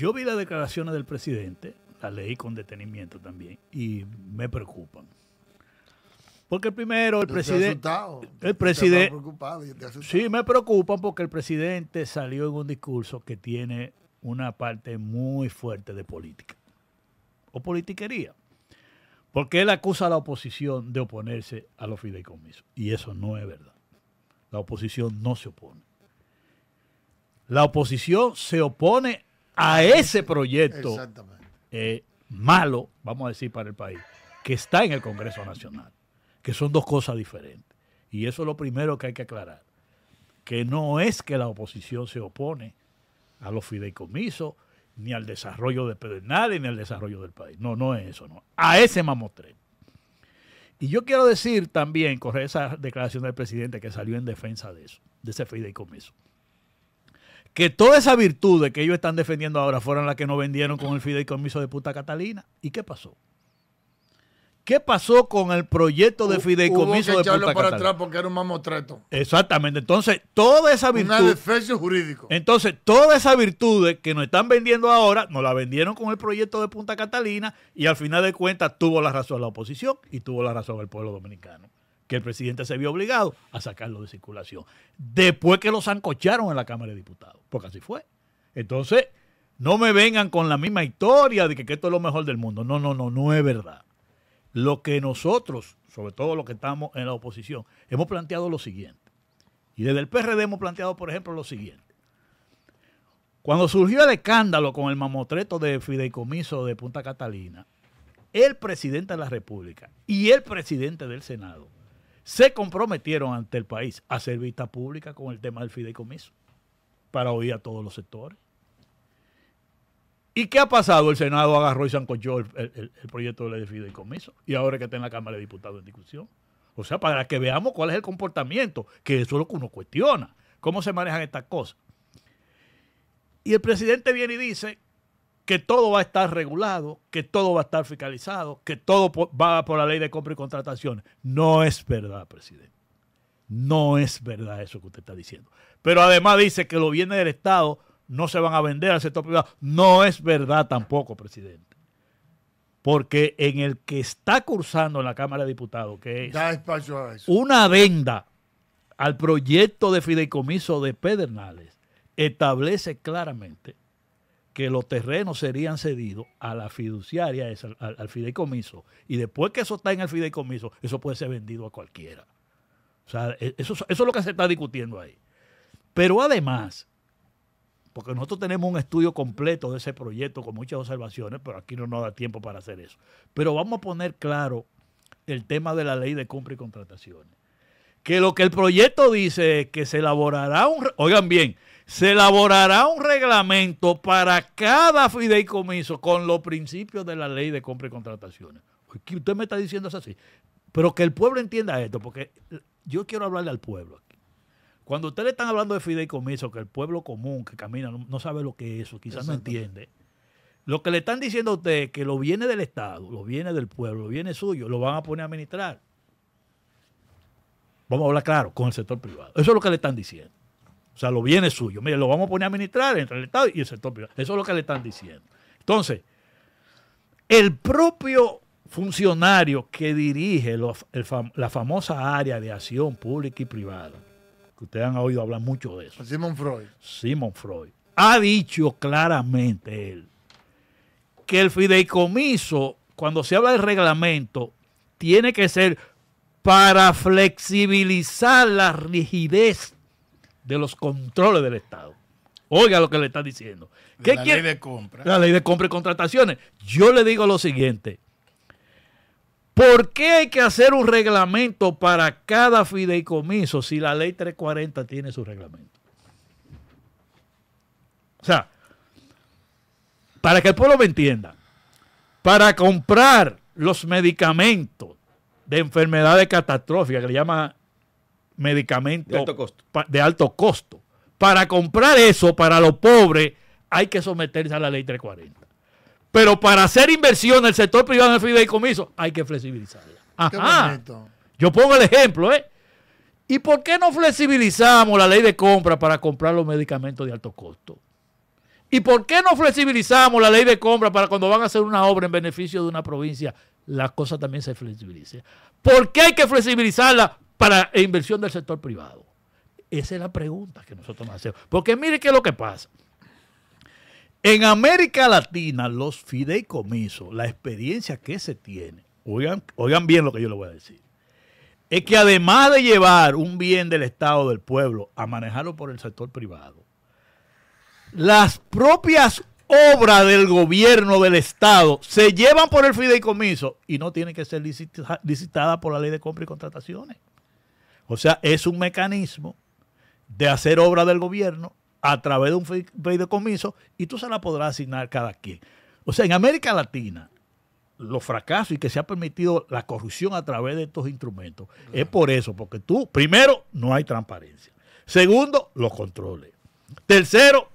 Yo vi las declaraciones del presidente, las leí con detenimiento también, y me preocupan. Porque primero, el presidente. El presidente. Sí, me preocupan porque el presidente salió en un discurso que tiene una parte muy fuerte de política. O politiquería. Porque él acusa a la oposición de oponerse a los fideicomisos. Y eso no es verdad. La oposición no se opone. La oposición se opone a ese proyecto malo, vamos a decir, para el país, que está en el Congreso Nacional, que son dos cosas diferentes. Y eso es lo primero que hay que aclarar, que no es que la oposición se opone a los fideicomisos, ni al desarrollo de Pedernales, ni al desarrollo del país. No, no es eso, no. A ese mamotreto. Y yo quiero decir también, con esa declaración del presidente que salió en defensa de eso, de ese fideicomiso que todas esas virtudes que ellos están defendiendo ahora fueron las que no vendieron con el fideicomiso de Punta Catalina. ¿Y qué pasó? ¿Qué pasó con el proyecto de fideicomiso de para atrás porque era un mamotreto. Exactamente. Entonces, toda esa virtud. Una defensa jurídico. Entonces, toda esa virtudes que nos están vendiendo ahora, nos la vendieron con el proyecto de Punta Catalina y al final de cuentas tuvo la razón la oposición y tuvo la razón el pueblo dominicano que el presidente se vio obligado a sacarlo de circulación. Después que lo zancocharon en la Cámara de Diputados, porque así fue. Entonces, no me vengan con la misma historia de que, que esto es lo mejor del mundo. No, no, no, no es verdad. Lo que nosotros, sobre todo los que estamos en la oposición, hemos planteado lo siguiente. Y desde el PRD hemos planteado, por ejemplo, lo siguiente. Cuando surgió el escándalo con el mamotreto de fideicomiso de Punta Catalina, el presidente de la República y el presidente del Senado se comprometieron ante el país a hacer vista pública con el tema del fideicomiso para oír a todos los sectores. ¿Y qué ha pasado? El Senado agarró y se el, el, el proyecto de ley de fideicomiso y ahora que está en la Cámara de Diputados en discusión. O sea, para que veamos cuál es el comportamiento, que eso es lo que uno cuestiona, cómo se manejan estas cosas. Y el presidente viene y dice que todo va a estar regulado, que todo va a estar fiscalizado, que todo va por la ley de compra y contratación. No es verdad, presidente. No es verdad eso que usted está diciendo. Pero además dice que los bienes del Estado no se van a vender al sector privado. No es verdad tampoco, presidente. Porque en el que está cursando en la Cámara de Diputados, que es una venda al proyecto de fideicomiso de Pedernales, establece claramente que los terrenos serían cedidos a la fiduciaria, al, fideicomiso. Y después que eso está en el fideicomiso, eso puede ser vendido a cualquiera. O sea, e, eso, eso es lo que se está discutiendo ahí. Pero además, porque nosotros tenemos un estudio completo de ese proyecto con muchas observaciones, pero aquí no nos da tiempo para hacer eso. Pero vamos a poner claro el tema de la ley de compra y contrataciones. Que lo que el proyecto dice es que se elaborará un... Oigan bien, se elaborará un reglamento para cada fideicomiso con los principios de la ley de compra y contrataciones. usted me está diciendo eso así. Pero que el pueblo entienda esto, porque yo quiero hablarle al pueblo aquí. Cuando le están hablando de fideicomiso, que el pueblo común que camina no, sabe lo que es eso, quizás no entiende. Lo que le están diciendo a usted es que lo viene del Estado, lo viene del pueblo, lo viene suyo, lo van a poner a administrar. Vamos a hablar claro con el sector privado. Eso es lo que le están diciendo. O sea, lo viene suyo. Mire, lo vamos a poner a administrar entre el Estado y el sector privado. Eso es lo que le están diciendo. Entonces, el propio funcionario que dirige la famosa área de acción pública y privada, que ustedes han oído hablar mucho de eso. Simon Freud. Simon Freud. Ha dicho claramente él que el fideicomiso, cuando se habla de reglamento, tiene que ser para flexibilizar la rigidez de los controles del Estado. Oiga lo que le está diciendo. la ley de compra. La ley de compra y contrataciones. Yo le digo lo siguiente. ¿Por qué hay que hacer un reglamento para cada fideicomiso si la ley 340 tiene su reglamento? O sea, para que el pueblo me entienda, para comprar los medicamentos de enfermedades catastróficas que le llama medicamentos de alto costo, para comprar eso para los pobres hay que someterse a la ley 340. Pero para hacer inversión en el sector privado en el fideicomiso hay que flexibilizarla. Ajá. Yo pongo el ejemplo, ¿eh? ¿Y por qué no flexibilizamos la ley de compra para comprar los medicamentos de alto costo? ¿Y por qué no flexibilizamos la ley de compra para cuando van a hacer una obra en beneficio de una provincia, las cosas también se flexibilizan? ¿Por qué hay que flexibilizarla para e inversión del sector privado? Esa es la pregunta que nosotros nos hacemos. Porque mire qué es lo que pasa. En América Latina, los fideicomisos, la experiencia que se tiene, oigan, bien lo que yo le voy a decir, es que además de llevar un bien del Estado, del pueblo, a manejarlo por el sector privado, las propias obras del gobierno, del Estado, se llevan por el fideicomiso y no tienen que ser licitadas por la ley de compra y contrataciones. O sea, es un mecanismo de hacer obra del gobierno a través de un fideicomiso y tú se la podrás asignar cada quien. O sea, en América Latina, los fracasos y que se ha permitido la corrupción a través de estos instrumentos es por eso, porque tú, primero, no hay transparencia. Segundo, los controles. Tercero,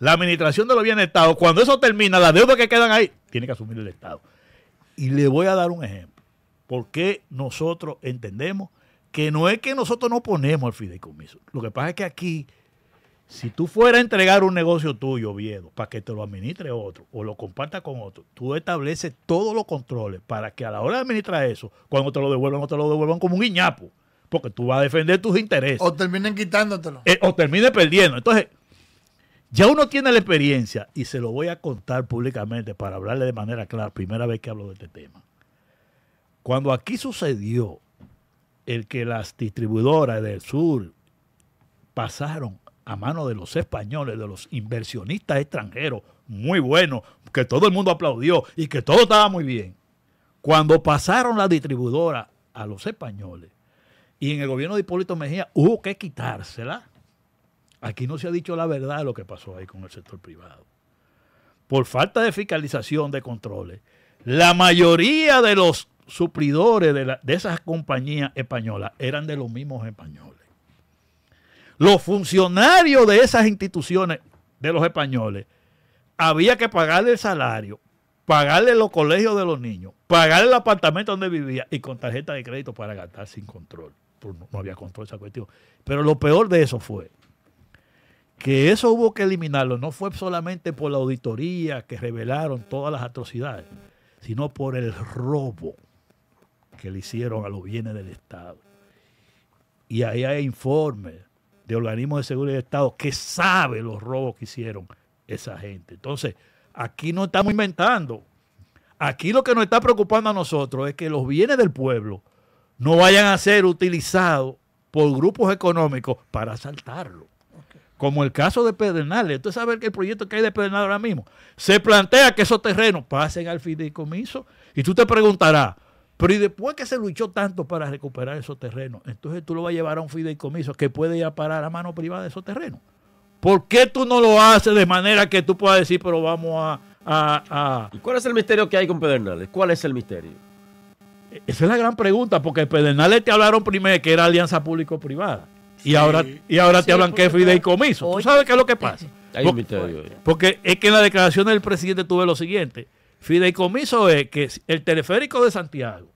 la administración de los bienes Estado, cuando eso termina, las deudas que quedan ahí, tiene que asumir el Estado. Y le voy a dar un ejemplo. porque nosotros entendemos que no es que nosotros no ponemos el fideicomiso. Lo que pasa es que aquí, si tú fueras a entregar un negocio tuyo, Viedo, para que te lo administre otro o lo comparta con otro, tú estableces todos los controles para que a la hora de administrar eso, cuando te lo devuelvan, no te lo devuelvan como un guiñapo, porque tú vas a defender tus intereses. O terminen quitándotelo. Eh, o terminen perdiendo. Entonces, ya uno tiene la experiencia y se lo voy a contar públicamente para hablarle de manera clara, primera vez que hablo de este tema. Cuando aquí sucedió el que las distribuidoras del sur pasaron a manos de los españoles, de los inversionistas extranjeros, muy buenos, que todo el mundo aplaudió y que todo estaba muy bien. Cuando pasaron las distribuidoras a los españoles y en el gobierno de Hipólito Mejía hubo que quitársela, aquí no se ha dicho la verdad de lo que pasó ahí con el sector privado. Por falta de fiscalización, de controles, la mayoría de los supridores de, de esas compañías españolas eran de los mismos españoles. Los funcionarios de esas instituciones de los españoles había que pagarle el salario, pagarle los colegios de los niños, pagarle el apartamento donde vivía y con tarjeta de crédito para gastar sin control. No había control esa cuestión. Pero lo peor de eso fue que eso hubo que eliminarlo. No fue solamente por la auditoría que revelaron todas las atrocidades, sino por el robo que le hicieron a los bienes del Estado. Y ahí hay informes de organismos de seguridad del Estado que sabe los robos que hicieron esa gente. Entonces, aquí no estamos inventando. Aquí lo que nos está preocupando a nosotros es que los bienes del pueblo no vayan a ser utilizados por grupos económicos para asaltarlo. Como el caso de Pedernales. Usted sabe que el proyecto que hay de Pedernales ahora mismo se plantea que esos terrenos pasen al fideicomiso. Y tú te preguntarás, pero y después que se luchó tanto para recuperar esos terrenos, entonces tú lo vas a llevar a un fideicomiso que puede ir a parar a mano privada de esos terrenos. ¿Por qué tú no lo haces de manera que tú puedas decir, pero vamos a... cuál es el misterio que hay con Pedernales? ¿Cuál es el misterio? Esa es la gran pregunta, porque Pedernales te hablaron primero que era alianza público-privada. Y ahora, y ahora te hablan que es fideicomiso. ¿Tú sabes qué es lo que pasa? Hay Porque es que en la declaración del presidente tuve lo siguiente. Fideicomiso es que el teleférico de Santiago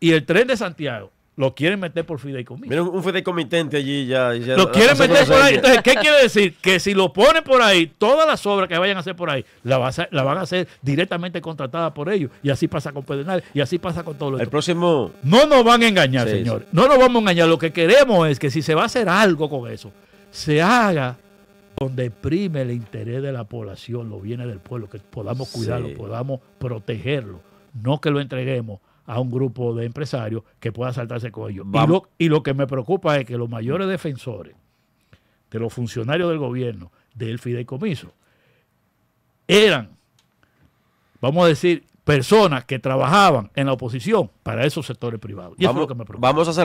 y el tren de Santiago lo quieren meter por fideicomiso. un fideicomitente allí ya. lo quieren meter por ahí. Entonces, ¿qué quiere decir? Que si lo ponen por ahí, todas las obras que vayan a hacer por ahí, la, van a hacer directamente contratadas por ellos. Y así pasa con Pedernal, y así pasa con todo los. El próximo. No nos van a engañar, señor. señores. No nos vamos a engañar. Lo que queremos es que si se va a hacer algo con eso, se haga donde prime el interés de la población, los bienes del pueblo, que podamos cuidarlo, podamos protegerlo, no que lo entreguemos a un grupo de empresarios que pueda saltarse con ellos. Y lo, que me preocupa es que los mayores defensores de los funcionarios del gobierno, del fideicomiso, eran, vamos a decir, personas que trabajaban en la oposición para esos sectores privados. lo que Vamos a